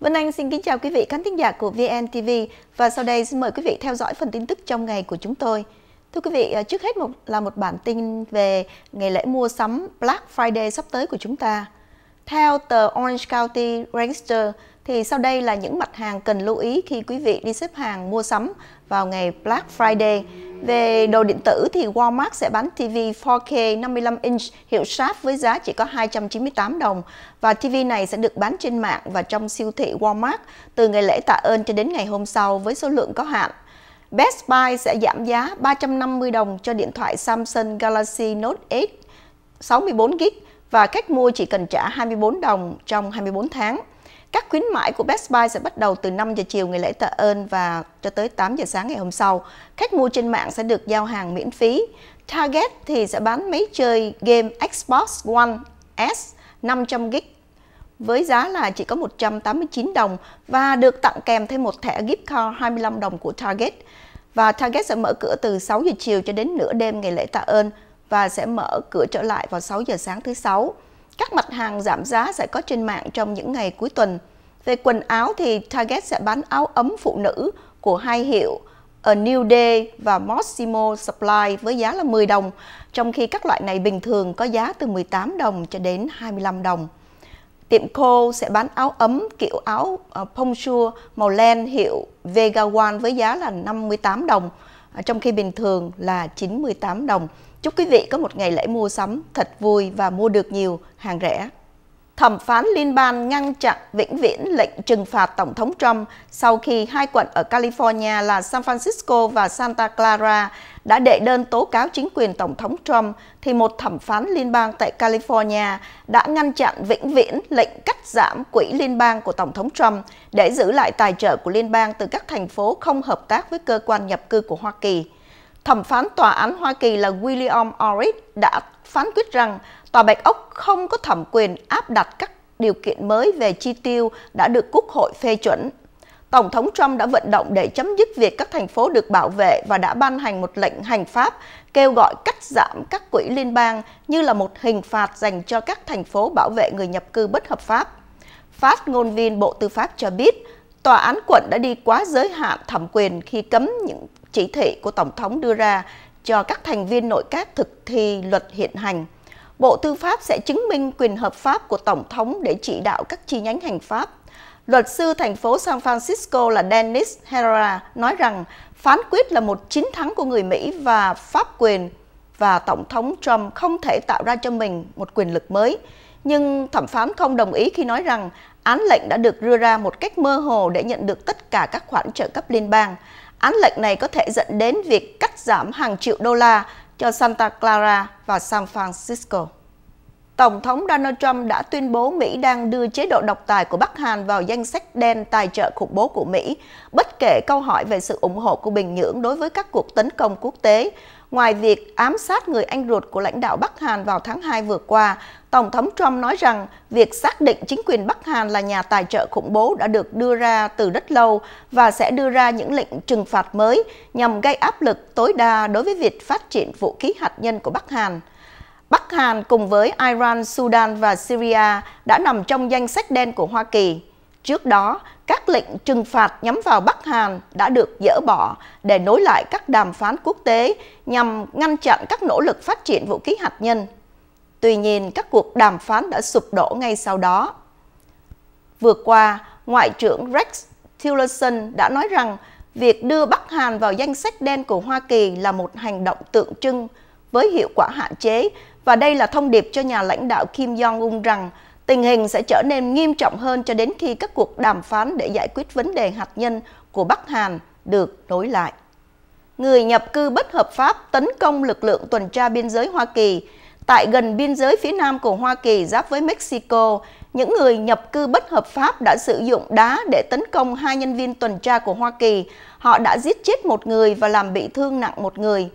Vân Anh xin kính chào quý vị khán thính giả của VNTV và sau đây xin mời quý vị theo dõi phần tin tức trong ngày của chúng tôi. Thưa quý vị, ờ, trước hết một là một bản tin về ngày lễ mua sắm Black Friday sắp tới của chúng ta. Theo tờ Orange County Register, thì sau đây là những mặt hàng cần lưu ý khi quý vị đi xếp hàng mua sắm vào ngày Black Friday. Về đồ điện tử thì Walmart sẽ bán TV 4K 55 inch hiệu Sharp với giá chỉ có 298 đồng và TV này sẽ được bán trên mạng và trong siêu thị Walmart từ ngày lễ tạ ơn cho đến ngày hôm sau với số lượng có hạn. Best Buy sẽ giảm giá 350 đồng cho điện thoại Samsung Galaxy Note 8 64GB và khách mua chỉ cần trả 24 đồng trong 24 tháng. Các khuyến mãi của Best Buy sẽ bắt đầu từ 5 giờ chiều ngày lễ tạ ơn và cho tới 8 giờ sáng ngày hôm sau. Khách mua trên mạng sẽ được giao hàng miễn phí. Target thì sẽ bán máy chơi game Xbox One S 500GB với giá là chỉ có 189 đồng và được tặng kèm thêm một thẻ gift card 25 đồng của Target. Và Target sẽ mở cửa từ 6 giờ chiều cho đến nửa đêm ngày lễ tạ ơn và sẽ mở cửa trở lại vào 6 giờ sáng thứ sáu. Các mặt hàng giảm giá sẽ có trên mạng trong những ngày cuối tuần. Về quần áo thì Target sẽ bán áo ấm phụ nữ của hai hiệu A New Day và Mossimo Supply với giá là 10 đồng, trong khi các loại này bình thường có giá từ 18 đồng cho đến 25 đồng. Tiệm Cô sẽ bán áo ấm kiểu áo uh, ờ, ponchur màu len hiệu Vega One với giá là 58 đồng trong khi bình thường là 98 đồng. Chúc quý vị có một ngày lễ mua sắm thật vui và mua được nhiều hàng rẻ. Thẩm phán liên bang ngăn chặn vĩnh viễn lệnh trừng phạt Tổng thống Trump sau khi hai quận ở California là San Francisco và Santa Clara đã đệ đơn tố cáo chính quyền Tổng thống Trump, thì một thẩm phán liên bang tại California đã ngăn chặn vĩnh viễn lệnh cắt giảm quỹ liên bang của Tổng thống Trump để giữ lại tài trợ của liên bang từ các thành phố không hợp tác với cơ quan nhập cư của Hoa Kỳ. Thẩm phán tòa án Hoa Kỳ là William Orrit đã phán quyết rằng Tòa Bạch Ốc không có thẩm quyền áp đặt các điều kiện mới về chi tiêu đã được Quốc hội phê chuẩn. Tổng thống Trump đã vận động để chấm dứt việc các thành phố được bảo vệ và đã ban hành một lệnh hành pháp kêu gọi cắt giảm các quỹ liên bang như là một hình phạt dành cho các thành phố bảo vệ người nhập cư bất hợp pháp. Phát ngôn viên Bộ Tư pháp cho biết, tòa án quận đã đi quá giới hạn thẩm quyền khi cấm những chỉ thị của Tổng thống đưa ra cho các thành viên nội các thực thi luật hiện hành. Bộ Tư pháp sẽ chứng minh quyền hợp pháp của Tổng thống để chỉ đạo các chi nhánh hành pháp. Luật sư thành phố San Francisco là Dennis Herrera nói rằng phán quyết là một chiến thắng của người Mỹ và pháp quyền và Tổng thống Trump không thể tạo ra cho mình một quyền lực mới. Nhưng thẩm phán không đồng ý khi nói rằng án lệnh đã được đưa ra một cách mơ hồ để nhận được tất cả các khoản trợ cấp liên bang. Án lệnh này có thể dẫn đến việc cắt giảm hàng triệu đô la cho Santa Clara và San Francisco. Tổng thống Donald Trump đã tuyên bố Mỹ đang đưa chế độ độc tài của Bắc Hàn vào danh sách đen tài trợ khủng bố của Mỹ, bất kể câu hỏi về sự ủng hộ của Bình Nhưỡng đối với các cuộc tấn công quốc tế. Ngoài việc ám sát người anh ruột của lãnh đạo Bắc Hàn vào tháng 2 vừa qua, Tổng thống Trump nói rằng việc xác định chính quyền Bắc Hàn là nhà tài trợ khủng bố đã được đưa ra từ rất lâu và sẽ đưa ra những lệnh trừng phạt mới nhằm gây áp lực tối đa đối với việc phát triển vũ khí hạt nhân của Bắc Hàn. Bắc Hàn cùng với Iran, Sudan và Syria đã nằm trong danh sách đen của Hoa Kỳ. Trước đó, các lệnh trừng phạt nhắm vào Bắc Hàn đã được dỡ bỏ để nối lại các đàm phán quốc tế nhằm ngăn chặn các nỗ lực phát triển vũ khí hạt nhân. Tuy nhiên, các cuộc đàm phán đã sụp đổ ngay sau đó. Vừa qua, Ngoại trưởng Rex Tillerson đã nói rằng việc đưa Bắc Hàn vào danh sách đen của Hoa Kỳ là một hành động tượng trưng với hiệu quả hạn chế và đây là thông điệp cho nhà lãnh đạo Kim Jong-un rằng tình hình sẽ trở nên nghiêm trọng hơn cho đến khi các cuộc đàm phán để giải quyết vấn đề hạt nhân của Bắc Hàn được nối lại. Người nhập cư bất hợp pháp tấn công lực lượng tuần tra biên giới Hoa Kỳ. Tại gần biên giới phía nam của Hoa Kỳ giáp với Mexico, những người nhập cư bất hợp pháp đã sử dụng đá để tấn công hai nhân viên tuần tra của Hoa Kỳ. Họ đã giết chết một người và làm bị thương nặng một người.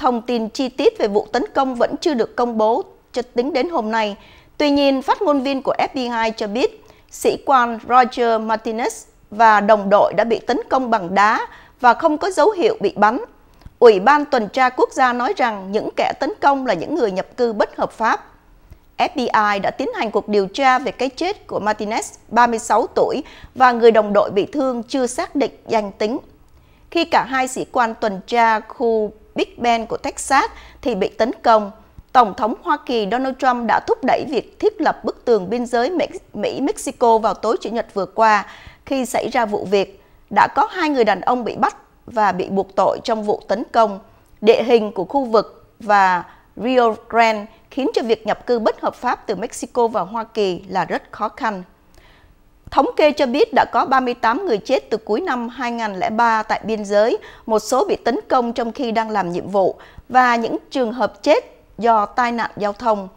Thông tin chi tiết về vụ tấn công vẫn chưa được công bố cho tính đến hôm nay. Tuy nhiên, phát ngôn viên của FBI cho biết sĩ quan Roger Martinez và đồng đội đã bị tấn công bằng đá và không có dấu hiệu bị bắn. Ủy ban tuần tra quốc gia nói rằng những kẻ tấn công là những người nhập cư bất hợp pháp. FBI đã tiến hành cuộc điều tra về cái chết của Martinez, 36 tuổi, và người đồng đội bị thương chưa xác định danh tính. Khi cả hai sĩ quan tuần tra khu Big Bend của Texas thì bị tấn công. Tổng thống Hoa Kỳ Donald Trump đã thúc đẩy việc thiết lập bức tường biên giới Mỹ-Mexico vào tối Chủ nhật vừa qua khi xảy ra vụ việc. Đã có hai người đàn ông bị bắt và bị buộc tội trong vụ tấn công. Địa hình của khu vực và Rio Grande khiến cho việc nhập cư bất hợp pháp từ Mexico vào Hoa Kỳ là rất khó khăn. Thống kê cho biết đã có 38 người chết từ cuối năm 2003 tại biên giới, một số bị tấn công trong khi đang làm nhiệm vụ và những trường hợp chết do tai nạn giao thông.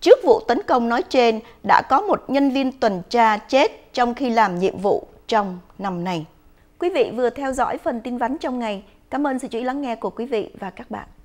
Trước vụ tấn công nói trên, đã có một nhân viên tuần tra chết trong khi làm nhiệm vụ trong năm này. Quý vị vừa theo dõi phần tin vắn trong ngày. Cảm ơn sự chú ý lắng nghe của quý vị và các bạn.